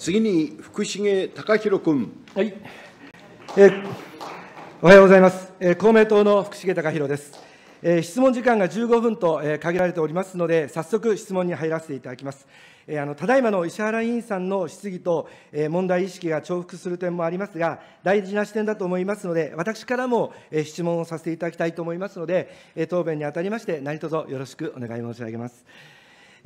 次に福重隆弘君。はい、えー、おはようございます、えー、公明党の福重隆弘です、えー、質問時間が15分と、えー、限られておりますので早速質問に入らせていただきます、えー、あのただいまの石原委員さんの質疑と、えー、問題意識が重複する点もありますが大事な視点だと思いますので私からも、えー、質問をさせていただきたいと思いますので、えー、答弁にあたりまして何卒よろしくお願い申し上げます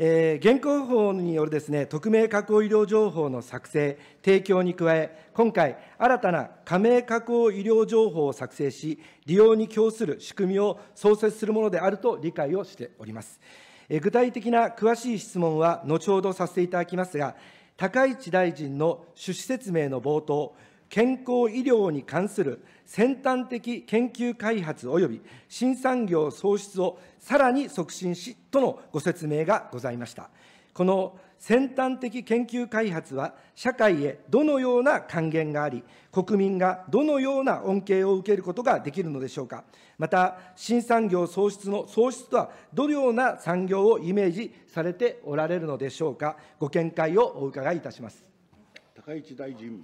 えー、現行法によるですね、匿名加工医療情報の作成、提供に加え、今回、新たな加盟加工医療情報を作成し、利用に供する仕組みを創設するものであると理解をしております。えー、具体的な詳しい質問は後ほどさせていただきますが、高市大臣の趣旨説明の冒頭、健康医療に関する先端的研究開発及び新産業創出をさらに促進し、とのご説明がございました。この先端的研究開発は、社会へどのような還元があり、国民がどのような恩恵を受けることができるのでしょうか。また、新産業創出の創出とは、どのような産業をイメージされておられるのでしょうか。ご見解をお伺いいたします。高市大臣。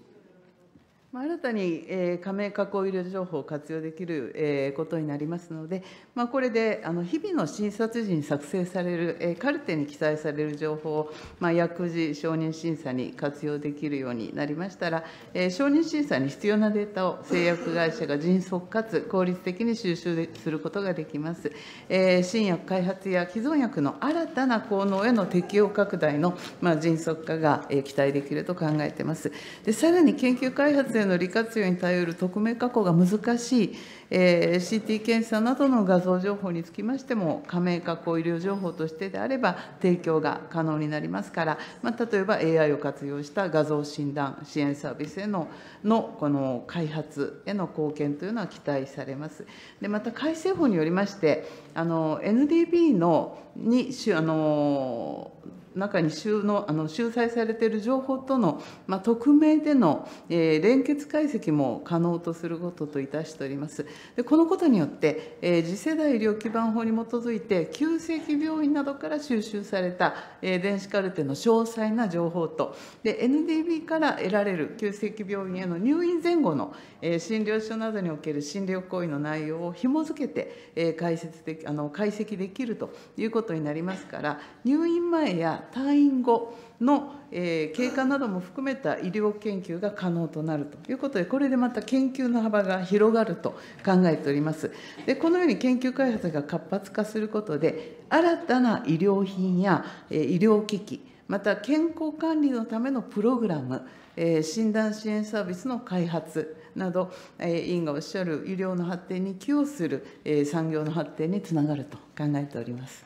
まあ、新たに、え加盟加工医療情報を活用できる、えことになりますので、まあ、これであの日々の診察時に作成される、えカルテに記載される情報を、まあ、薬事承認審査に活用できるようになりましたら、え承認審査に必要なデータを製薬会社が迅速かつ効率的に収集することができます、え新薬開発や既存薬の新たな効能への適用拡大の、まあ、迅速化が、え期待できると考えていますでさらに研究開発の利活用に頼る匿名加工が難しいえー、CT 検査などの画像情報につきましても、加盟加工医療情報としてであれば、提供が可能になりますから、まあ、例えば AI を活用した画像診断支援サービスへののこの開発への貢献というのは期待されます。でまた改正法によりまして、NDB のにあの中に収のあの収載されている情報との、まあ、匿名での、えー、連結解析も可能とすることといたしております。でこのことによって、えー、次世代医療基盤法に基づいて、急性期病院などから収集された、えー、電子カルテの詳細な情報と、NDB から得られる急性期病院への入院前後の、えー、診療所などにおける診療行為の内容を紐付けて、えー、解説であの解析できるということになりますから、入院前や退院後、の、えー、経過なども含めた医療研究が可能となるということで、これでまた研究の幅が広がると考えております。でこのように研究開発が活発化することで、新たな医療品や、えー、医療機器、また健康管理のためのプログラム、えー、診断支援サービスの開発など、えー、委員がおっしゃる医療の発展に寄与する、えー、産業の発展につながると考えております。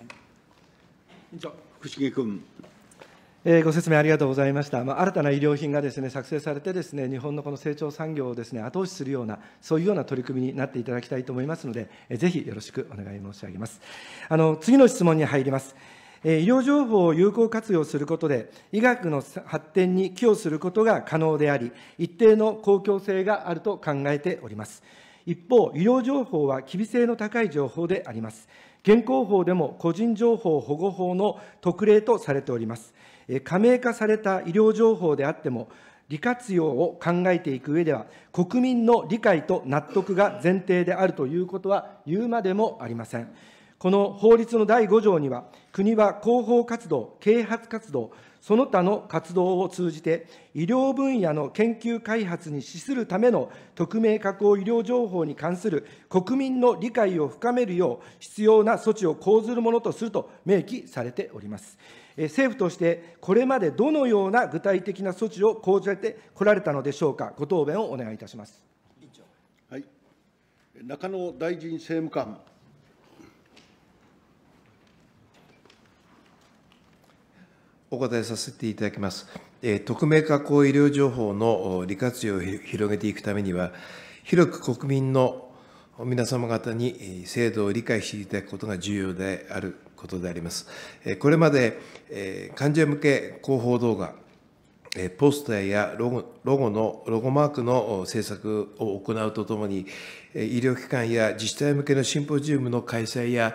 じゃ福重君。えー、ご説明ありがとうございました、まあ、新たな医療品がです、ね、作成されてです、ね、日本のこの成長産業をです、ね、後押しするような、そういうような取り組みになっていただきたいと思いますので、えー、ぜひよろしくお願い申し上げます。あの次の質問に入ります。え医療情報を有効活用することで、医学の発展に寄与することが可能であり、一定の公共性があると考えております。一方、医療情報は機微性の高い情報であります。現行法でも個人情報保護法の特例とされております。加盟化された医療情報であっても、利活用を考えていく上では、国民の理解と納得が前提であるということは言うまでもありません。この法律の第5条には、国は広報活動、啓発活動、その他の活動を通じて、医療分野の研究開発に資するための匿名加工医療情報に関する国民の理解を深めるよう、必要な措置を講ずるものとすると明記されております。政府としてこれまでどのような具体的な措置を講じてこられたのでしょうか、ご答弁をお願いいたします。はい、中野大臣政務官。お答えさせていただきます。え匿名加工医療情報の利活用を広げていくためには、広く国民の皆様方に制度を理解していただくことが重要であることであります。これまで患者向け広報動画、ポスターやロゴロゴの、ロゴマークの制作を行うとともに、医療機関や自治体向けのシンポジウムの開催や、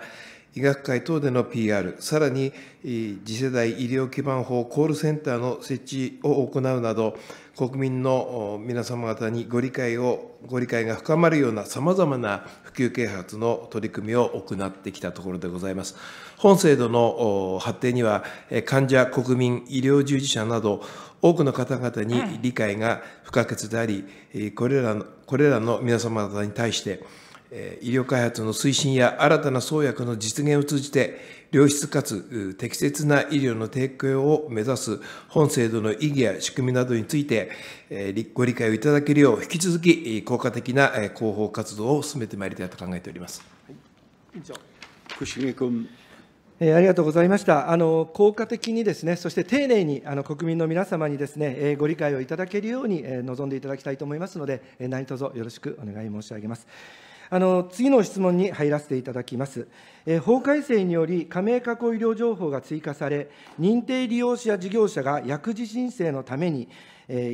医学会等での PR、さらに次世代医療基盤法コールセンターの設置を行うなど、国民の皆様方にご理解を、ご理解が深まるようなさまざまな普及啓発の取り組みを行ってきたところでございます。本制度の発展には、患者、国民、医療従事者など、多くの方々に理解が不可欠であり、これらのこれらの皆様方に対して、医療開発の推進や新たな創薬の実現を通じて、良質かつ適切な医療の提供を目指す本制度の意義や仕組みなどについて、ご理解をいただけるよう、引き続き効果的な広報活動を進めてまいりたいと考えております。はい、福重君。えありがとうございました。あの効果的にですね、そして丁寧にあの国民の皆様にですね、えご理解をいただけるように、え臨んでいただきたいと思いますので、え何卒よろしくお願い申し上げます。あの次の質問に入らせていただきます。え法改正により、加盟加工医療情報が追加され、認定利用者や事業者が薬事申請のためめに、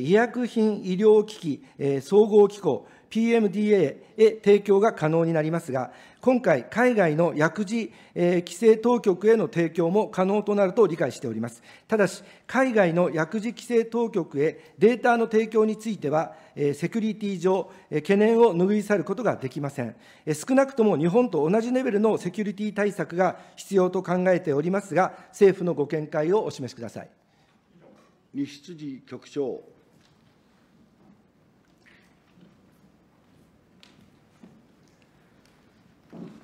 医薬品医療機器総合機構、PMDA へ提供が可能になりますが、今回、海外の薬事、えー、規制当局への提供も可能となると理解しております。ただし、海外の薬事規制当局へデータの提供については、えー、セキュリティ上、えー、懸念を拭い去ることができません、えー。少なくとも日本と同じレベルのセキュリティ対策が必要と考えておりますが、政府のご見解をお示しください。西辻局長。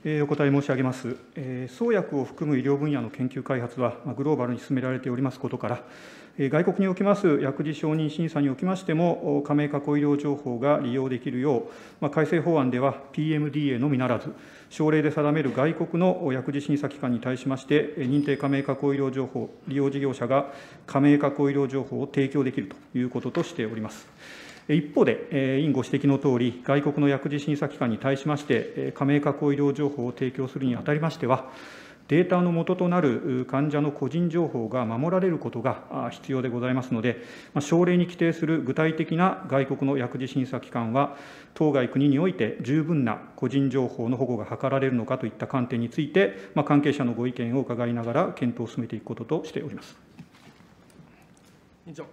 お答え申し上げます。創薬を含む医療分野の研究開発はグローバルに進められておりますことから、外国におきます薬事承認審査におきましても、加盟加工医療情報が利用できるよう、改正法案では PMDA のみならず、省令で定める外国の薬事審査機関に対しまして、認定加盟加工医療情報、利用事業者が加盟加工医療情報を提供できるということとしております。一方で、委員ご指摘のとおり、外国の薬事審査機関に対しまして、加盟加工医療情報を提供するにあたりましては、データの元となる患者の個人情報が守られることが必要でございますので、省令に規定する具体的な外国の薬事審査機関は、当該国において十分な個人情報の保護が図られるのかといった観点について、関係者のご意見を伺いながら検討を進めていくこととしております。委員長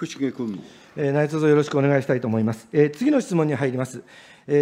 福重君。内通よろしくお願いしたいと思います。次の質問に入ります。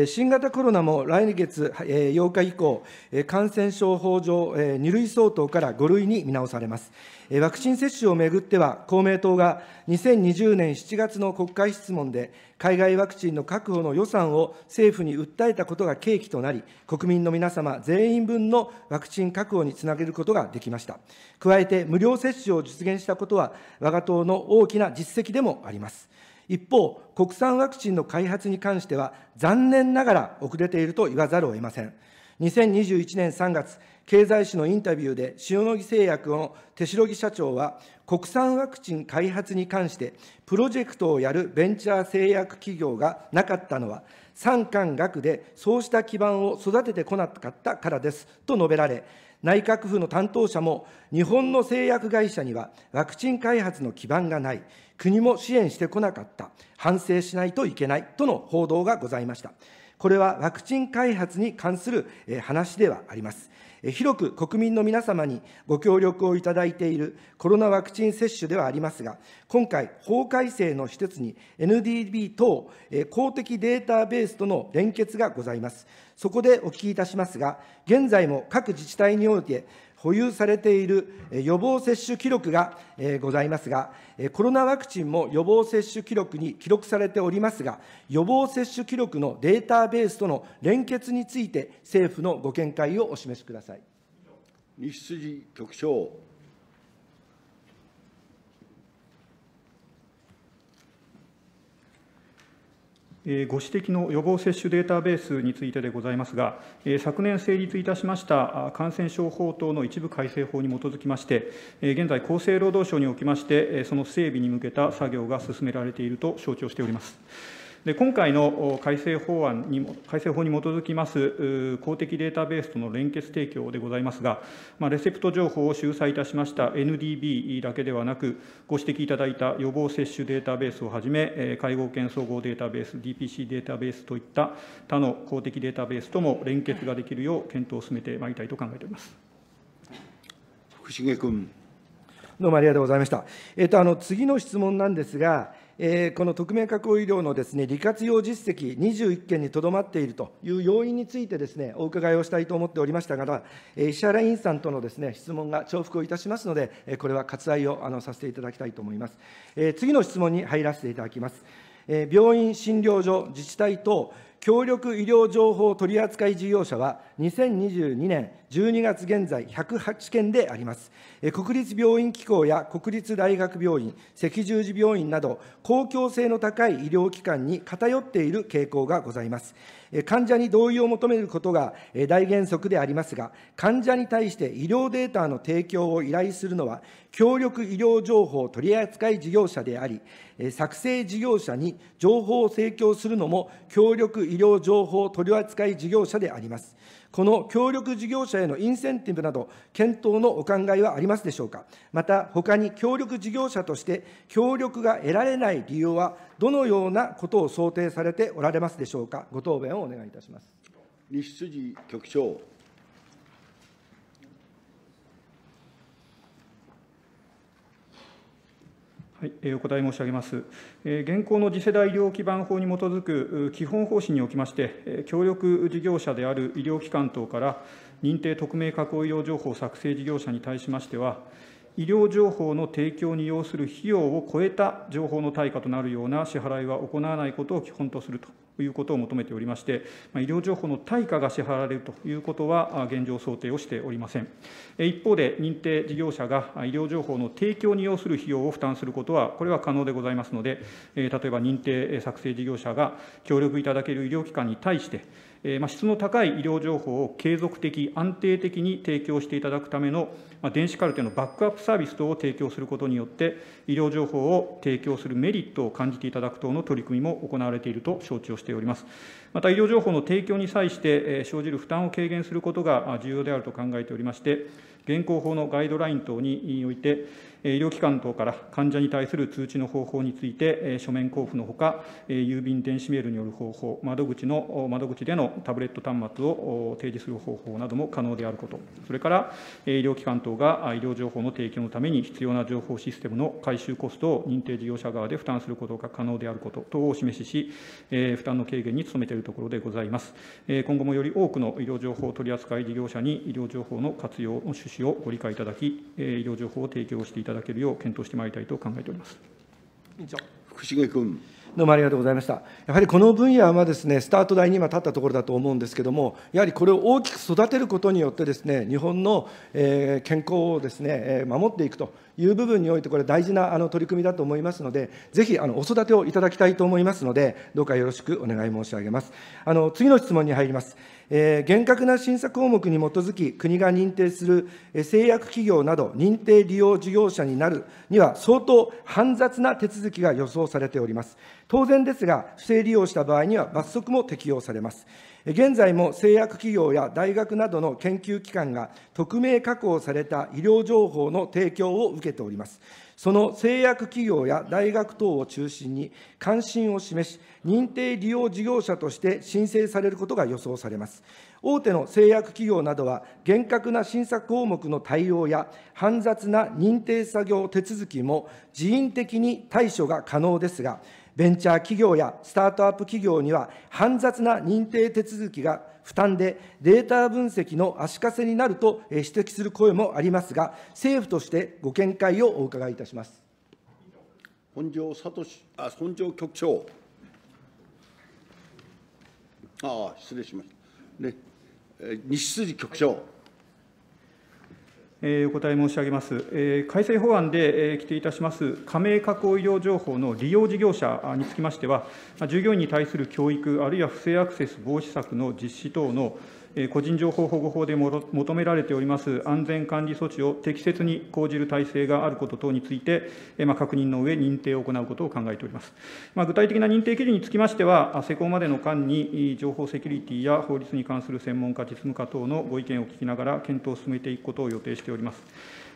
新型コロナも来月8日以降、感染症法上二類相当から五類に見直されます。ワクチン接種をめぐっては、公明党が2020年7月の国会質問で、海外ワクチンの確保の予算を政府に訴えたことが契機となり、国民の皆様全員分のワクチン確保につなげることができました。加えて、無料接種を実現したことは、我が党の大きな実績でもあります。一方、国産ワクチンの開発に関しては、残念ながら遅れていると言わざるを得ません。2021年3月、経済誌のインタビューで、塩野義製薬の手代木社長は、国産ワクチン開発に関して、プロジェクトをやるベンチャー製薬企業がなかったのは、産官学でそうした基盤を育ててこなかったからですと述べられ、内閣府の担当者も、日本の製薬会社にはワクチン開発の基盤がない、国も支援してこなかった、反省しないといけないとの報道がございました。これはワクチン開発に関する話ではあります。広く国民の皆様にご協力をいただいているコロナワクチン接種ではありますが、今回、法改正の施設に NDB 等公的データベースとの連結がございます。そこでお聞きいたしますが、現在も各自治体において、保有されている予防接種記録がございますが、コロナワクチンも予防接種記録に記録されておりますが、予防接種記録のデータベースとの連結について、政府のご見解をお示しください。西辻局長。ご指摘の予防接種データベースについてでございますが、昨年成立いたしました感染症法等の一部改正法に基づきまして、現在、厚生労働省におきまして、その整備に向けた作業が進められていると承知をしております。で今回の改正法案に改正法に基づきます公的データベースとの連結提供でございますが、まあ、レセプト情報を集載いたしました NDB だけではなく、ご指摘いただいた予防接種データベースをはじめ、介護保険総合データベース、DPC データベースといった他の公的データベースとも連結ができるよう検討を進めてまいりたいと考えております。福重君どうもありがとうございました。えっと、あの次の質問なんですが、えー、この匿名確保医療のです、ね、利活用実績21件にとどまっているという要因についてです、ね、お伺いをしたいと思っておりましたが、えー、石原委員さんとのです、ね、質問が重複をいたしますので、えー、これは割愛をあのさせていただきたいと思います。えー、次の質問に入らせていただきます。病院、診療所、自治体等、協力医療情報取扱事業者は、2022年12月現在108件であります。国立病院機構や国立大学病院、赤十字病院など、公共性の高い医療機関に偏っている傾向がございます。患者に同意を求めることが大原則でありますが、患者に対して医療データの提供を依頼するのは、協力医療情報取扱事業者であり、作成事業者に情報を提供するのも、協力医療情報取扱い事業者であります。この協力事業者へのインセンティブなど、検討のお考えはありますでしょうか。また、他に協力事業者として、協力が得られない理由は、どのようなことを想定されておられますでしょうか。ご答弁をお願いいたします。西辻局長。はい、お答え申し上げます。現行の次世代医療基盤法に基づく基本方針におきまして、協力事業者である医療機関等から認定匿名確保医療情報作成事業者に対しましては、医療情報の提供に要する費用を超えた情報の対価となるような支払いは行わないことを基本とするということを求めておりまして、医療情報の対価が支払われるということは、現状想定をしておりません。一方で、認定事業者が医療情報の提供に要する費用を負担することは、これは可能でございますので、例えば認定作成事業者が協力いただける医療機関に対して、質の高い医療情報を継続的、安定的に提供していただくための電子カルテのバックアップサービス等を提供することによって、医療情報を提供するメリットを感じていただく等の取り組みも行われていると承知をしております。また、医療情報の提供に際して、生じる負担を軽減することが重要であると考えておりまして、現行法のガイドライン等において、医療機関等から患者に対する通知の方法について、書面交付のほか、郵便電子メールによる方法、窓口の窓口でのタブレット端末を提示する方法なども可能であること、それから医療機関等が医療情報の提供のために必要な情報システムの改修コストを認定事業者側で負担することが可能であること等をお示しし、負担の軽減に努めているところでございます。今後もより多くの医療情報取扱事業者に医療情報の活用の趣旨をご理解いただき、医療情報を提供していただただけるよう検討してまいりたいと考えております。委員長福重君どうもありがとうございました。やはりこの分野はですね、スタート台に今立ったところだと思うんですけども、やはりこれを大きく育てることによってですね、日本の、え健康をですね、守っていくという部分において、これ、大事なあの取り組みだと思いますので、ぜひあのお育てをいただきたいと思いますので、どうかよろしくお願い申し上げます。あの次の質問に入ります。えー、厳格な審査項目に基づき、国が認定する、え製薬企業など認定利用事業者になるには、相当煩雑な手続きが予想されております。当然ですが、不正利用した場合には罰則も適用されます。現在も製薬企業や大学などの研究機関が匿名加工された医療情報の提供を受けております。その製薬企業や大学等を中心に関心を示し、認定利用事業者として申請されることが予想されます。大手の製薬企業などは、厳格な審査項目の対応や、煩雑な認定作業手続きも、人員的に対処が可能ですが、ベンチャー企業やスタートアップ企業には、煩雑な認定手続きが負担で、データ分析の足かせになると指摘する声もありますが、政府としてご見解をお伺いいたします。本庄聡あ本庄局長。ああ、失礼しました。ね、西筋局長。はいお答え申し上げます。改正法案で規定いたします加盟加工医療情報の利用事業者につきましては、従業員に対する教育、あるいは不正アクセス防止策の実施等の個人情報保護法で求められております安全管理措置を適切に講じる体制があること等について、確認の上、認定を行うことを考えております。具体的な認定基準につきましては、施行までの間に情報セキュリティや法律に関する専門家、実務家等のご意見を聞きながら検討を進めていくことを予定しております。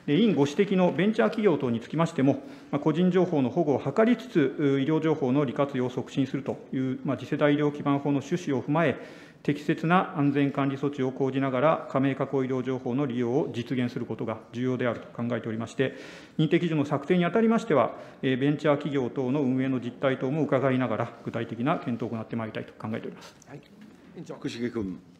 委員ご指摘のベンチャー企業等につきましても、個人情報の保護を図りつつ、医療情報の利活用を促進するという、次世代医療基盤法の趣旨を踏まえ、適切な安全管理措置を講じながら、加盟確保医療情報の利用を実現することが重要であると考えておりまして、認定基準の策定にあたりましては、ベンチャー企業等の運営の実態等も伺いながら、具体的な検討を行ってまいりたいと考えております。はい、委員長福重君。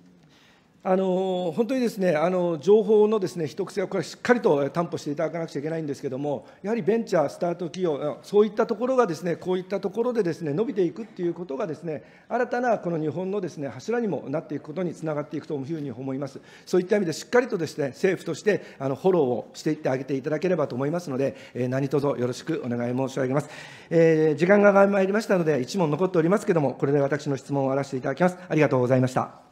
あの本当にですねあの情報のですね秘匿性をこれしっかりと担保していただかなくちゃいけないんですけども、やはりベンチャー、スタート企業、そういったところがですねこういったところでですね伸びていくっていうことがですね新たなこの日本のですね柱にもなっていくことにつながっていくというふうに思います。そういった意味でしっかりとですね政府としてあのフォローをしていってあげていただければと思いますので、えー、何卒よろしくお願い申し上げます。えー、時間が参りましたので1問残っておりますけれども、これで私の質問を終わらせていただきます。ありがとうございました。